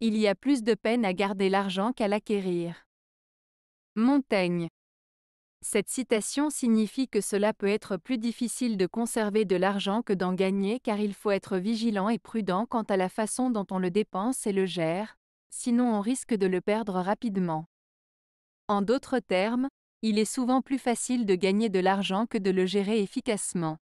Il y a plus de peine à garder l'argent qu'à l'acquérir. Montaigne. Cette citation signifie que cela peut être plus difficile de conserver de l'argent que d'en gagner car il faut être vigilant et prudent quant à la façon dont on le dépense et le gère, sinon on risque de le perdre rapidement. En d'autres termes, il est souvent plus facile de gagner de l'argent que de le gérer efficacement.